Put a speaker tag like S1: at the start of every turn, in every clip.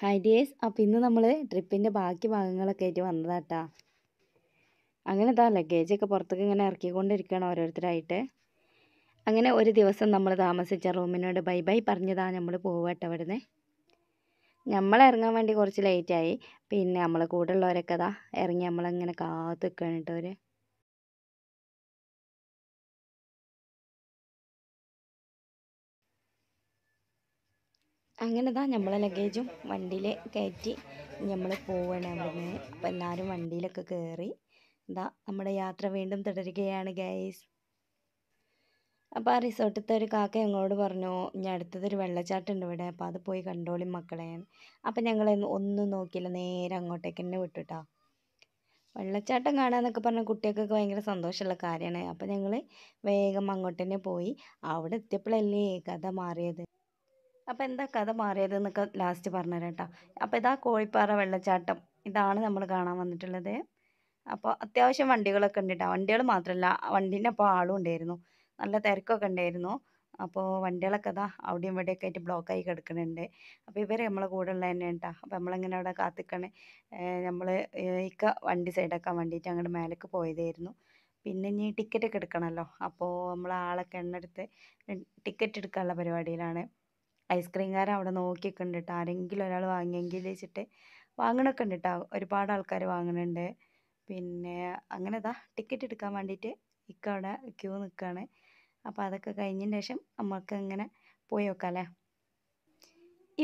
S1: hi dears അപ്പം ഇന്ന് നമ്മൾ ട്രിപ്പിൻ്റെ ബാക്കി ഭാഗങ്ങളൊക്കെ ആയിട്ട് വന്നതാട്ടാ അങ്ങനെ താ ഒക്കെ പുറത്തൊക്കെ ഇങ്ങനെ ഇറക്കിക്കൊണ്ടിരിക്കുകയാണ് ഓരോരുത്തരായിട്ട് അങ്ങനെ ഒരു ദിവസം നമ്മൾ താമസിച്ച റൂമിനോട് ബൈ ബൈ പറഞ്ഞതാണ് നമ്മൾ പോവട്ടെ ഇവിടുന്ന് നമ്മൾ ഇറങ്ങാൻ വേണ്ടി കുറച്ച് ലേറ്റായി പിന്നെ നമ്മളെ കൂടെ ഉള്ളവരൊക്കെ ഇതാ ഇറങ്ങി നമ്മളിങ്ങനെ കാത്തു നിൽക്കുകയാണ് കേട്ടോ അവർ അങ്ങനെ താ നമ്മളെ ലഗേജും വണ്ടിയിൽ കയറ്റി നമ്മൾ പോവുകയാണ് അവിടുന്ന് അപ്പോൾ എല്ലാവരും വണ്ടിയിലൊക്കെ കയറി ഇതാ നമ്മുടെ യാത്ര വീണ്ടും തുടരുകയാണ് ഗൈസ് അപ്പോൾ ആ റിസോർട്ടിലത്തെ ഒരു കാക്ക ഞങ്ങളോട് പറഞ്ഞു ഞാൻ അടുത്തതൊരു വെള്ളച്ചാട്ടമുണ്ട് ഇവിടെ അപ്പോൾ അത് പോയി കണ്ടോളി മക്കളെ അപ്പം ഞങ്ങൾ ഒന്നും നോക്കിയില്ല നേരെ അങ്ങോട്ടേക്ക് തന്നെ വിട്ടുട്ടോ വെള്ളച്ചാട്ടം കാണാന്നൊക്കെ പറഞ്ഞ കുട്ടികൾക്കൊക്കെ ഭയങ്കര സന്തോഷമുള്ള കാര്യമാണ് അപ്പോൾ ഞങ്ങൾ വേഗം അങ്ങോട്ട് തന്നെ പോയി അവിടെ എത്തിയപ്പോഴല്ലേ കഥ മാറിയത് അപ്പോൾ എന്താ കഥ മാറിയതെന്നൊക്കെ ലാസ്റ്റ് പറഞ്ഞു കേട്ടോ അപ്പോൾ ഇതാ കോഴിപ്പാറ വെള്ളച്ചാട്ടം ഇതാണ് നമ്മൾ കാണാൻ വന്നിട്ടുള്ളത് അപ്പോൾ അത്യാവശ്യം വണ്ടികളൊക്കെ ഉണ്ട് കേട്ടോ വണ്ടികൾ മാത്രമല്ല വണ്ടീൻ്റെ അപ്പോൾ ആളും ഉണ്ടായിരുന്നു നല്ല തിരക്കൊക്കെ ഉണ്ടായിരുന്നു അപ്പോൾ വണ്ടികളൊക്കെ ഇതാ അവിടെയും ഇവിടെയൊക്കെ ആയിട്ട് ബ്ലോക്കായി കിടക്കുന്നുണ്ട് അപ്പോൾ ഇവർ നമ്മളെ കൂടെ ഉള്ളത് തന്നെ കേട്ടോ അപ്പോൾ നമ്മളിങ്ങനെ അവിടെ കാത്തിക്കണേ നമ്മൾ ഇക്ക വണ്ടി സൈഡാക്കാൻ വേണ്ടിയിട്ട് അങ്ങോട്ട് മേലേക്ക് പോയതായിരുന്നു പിന്നെ ഇനി ടിക്കറ്റൊക്കെ എടുക്കണമല്ലോ അപ്പോൾ നമ്മൾ ആളൊക്കെ എണ്ണെടുത്ത് ടിക്കറ്റ് എടുക്കാനുള്ള പരിപാടിയിലാണ് ഐസ്ക്രീംകാരൻ അവിടെ നോക്കിയൊക്കെ കേട്ടോ ആരെങ്കിലും ഒരാൾ വാങ്ങിയെങ്കിൽ വെച്ചിട്ട് വാങ്ങണൊക്കെ ഉണ്ട് കേട്ടോ ഒരുപാട് ആൾക്കാർ വാങ്ങണുണ്ട് പിന്നെ അങ്ങനെ ഇതാ ടിക്കറ്റ് എടുക്കാൻ വേണ്ടിയിട്ട് ഇക്ക അവിടെ ക്യൂ നിൽക്കുകയാണ് അപ്പോൾ അതൊക്കെ കഴിഞ്ഞതിന് ശേഷം നമ്മൾക്ക് അങ്ങനെ പോയി നോക്കാം അല്ലേ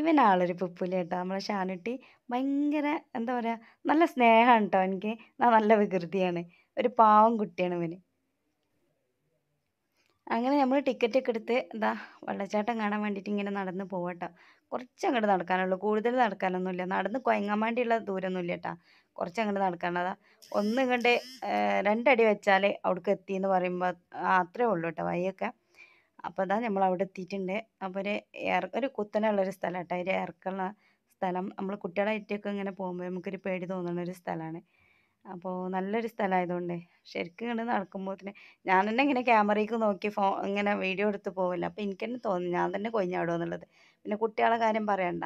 S1: ഇവൻ പുപ്പുലി കേട്ടോ നമ്മളെ ഷാനുട്ടി ഭയങ്കര എന്താ പറയുക നല്ല സ്നേഹമാണ് കേട്ടോ എനിക്ക് നല്ല വികൃതിയാണ് ഒരു പാവം കുട്ടിയാണ് ഇവന് അങ്ങനെ നമ്മൾ ഒക്കെ എടുത്ത് എന്താ വെള്ളച്ചാട്ടം കാണാൻ വേണ്ടിയിട്ട് ഇങ്ങനെ നടന്ന് പോവട്ടോ കുറച്ച് അങ്ങോട്ട് നടക്കാനുള്ളൂ കൂടുതൽ നടക്കാനൊന്നുമില്ല നടന്ന് കൊയങ്ങാൻ വേണ്ടിയുള്ള ദൂരമൊന്നുമില്ല കേട്ടോ കുറച്ച് അങ്ങോട്ട് നടക്കാനതാ ഒന്ന് ഇങ്ങോട്ട് രണ്ടടി വെച്ചാലേ അവിടേക്ക് എത്തി എന്ന് പറയുമ്പോൾ അത്രേ ഉള്ളൂ കേട്ടോ വഴിയൊക്കെ അപ്പോൾ അതാ നമ്മൾ അവിടെ എത്തിയിട്ടുണ്ട് അപ്പോൾ ഒരു ഉള്ള ഒരു കുത്തനുള്ളൊരു സ്ഥലം കേട്ടോ ഒരു ഏർക്കുള്ള സ്ഥലം നമ്മൾ കുട്ടികളായിട്ടൊക്കെ ഇങ്ങനെ പോകുമ്പോൾ നമുക്കൊരു പേടി തോന്നുന്ന ഒരു സ്ഥലമാണ് അപ്പോൾ നല്ലൊരു സ്ഥലമായതുകൊണ്ടേ ശരിക്കും ഇങ്ങനെ തന്നെ ഞാൻ തന്നെ ഇങ്ങനെ ക്യാമറയ്ക്ക് നോക്കി ഫോ ഇങ്ങനെ വീഡിയോ എടുത്ത് പോവില്ല അപ്പോൾ എനിക്ക് തന്നെ തോന്നി ഞാൻ തന്നെ കൊയിഞ്ഞാടുമോ എന്നുള്ളത് പിന്നെ കുട്ടികളെ കാര്യം പറയണ്ട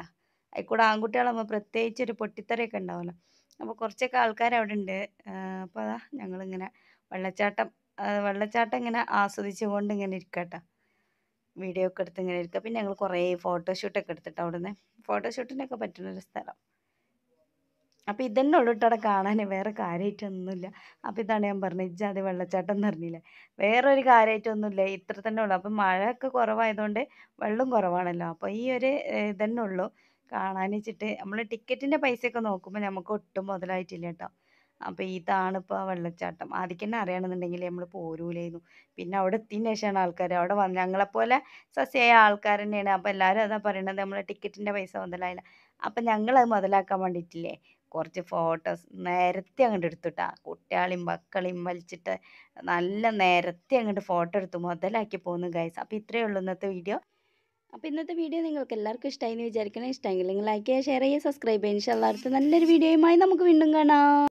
S1: അതിൽക്കൂടെ ആൺകുട്ടികളാകുമ്പോൾ പ്രത്യേകിച്ച് ഒരു പൊട്ടിത്തെറിയൊക്കെ ഉണ്ടാവുമല്ലോ അപ്പോൾ കുറച്ചൊക്കെ ആൾക്കാർ അവിടെ ഉണ്ട് അപ്പോൾ അതാ ഞങ്ങളിങ്ങനെ വെള്ളച്ചാട്ടം വെള്ളച്ചാട്ടം ഇങ്ങനെ ആസ്വദിച്ചുകൊണ്ട് ഇങ്ങനെ ഇരിക്കട്ടോ വീഡിയോ ഒക്കെ എടുത്ത് ഇങ്ങനെ ഇരിക്കുക പിന്നെ ഞങ്ങൾ കുറേ ഫോട്ടോഷൂട്ടൊക്കെ എടുത്തിട്ട് അവിടുന്ന് ഫോട്ടോഷൂട്ടിനൊക്കെ പറ്റുന്നൊരു സ്ഥലം അപ്പോൾ ഇതന്നെ ഉള്ളു കേട്ടോ കാണാൻ വേറെ കാര്യമായിട്ടൊന്നുമില്ല അപ്പോൾ ഇതാണ് ഞാൻ പറഞ്ഞത് ജാതി വെള്ളച്ചാട്ടം എന്ന് പറഞ്ഞില്ലേ വേറെ ഒരു കാര്യമായിട്ടൊന്നുമില്ല ഇത്ര തന്നെ ഉള്ളൂ അപ്പോൾ മഴയൊക്കെ കുറവായതുകൊണ്ട് വെള്ളം കുറവാണല്ലോ അപ്പോൾ ഈ ഒരു ഇതന്നെ ഉള്ളു കാണാൻ വെച്ചിട്ട് നമ്മൾ ടിക്കറ്റിൻ്റെ പൈസയൊക്കെ നോക്കുമ്പോൾ നമുക്ക് ഒട്ടും മുതലായിട്ടില്ല കേട്ടോ അപ്പോൾ ഇതാണ് ഇപ്പോൾ വെള്ളച്ചാട്ടം ആദ്യം തന്നെ അറിയണമെന്നുണ്ടെങ്കിൽ നമ്മൾ പോരൂലായിരുന്നു പിന്നെ അവിടെ എത്തിയതിന് ശേഷമാണ് ആൾക്കാർ അവിടെ വന്ന് ഞങ്ങളെപ്പോലെ സസ്യമായ ആൾക്കാർ തന്നെയാണ് അപ്പോൾ എല്ലാവരും അതാ പറയണത് നമ്മളെ ടിക്കറ്റിൻ്റെ പൈസ മുതലായില്ല അപ്പം ഞങ്ങളത് മുതലാക്കാൻ വേണ്ടിയിട്ടില്ലേ കുറച്ച് ഫോട്ടോസ് നേരത്തെ അങ്ങോട്ട് എടുത്തുട്ടാ കുട്ടികളെയും മക്കളെയും വലിച്ചിട്ട് നല്ല നേരത്തെ അങ്ങോട്ട് ഫോട്ടോ എടുത്ത് മുതലാക്കി പോകുന്നു ഗൈസ് അപ്പോൾ ഇത്രയേ ഉള്ളൂ ഇന്നത്തെ വീഡിയോ അപ്പോൾ ഇന്നത്തെ വീഡിയോ നിങ്ങൾക്ക് എല്ലാവർക്കും ഇഷ്ടമായി എന്ന് വിചാരിക്കണം ഇഷ്ടമെങ്കിൽ നിങ്ങൾ ലൈക്ക് ചെയ്യുക ഷെയർ ചെയ്യുക സബ്സ്ക്രൈബ് ചെയ്യുക ഇൻഷാല്ലാ അടുത്ത നല്ലൊരു വീഡിയോയുമായി നമുക്ക് വീണ്ടും കാണാം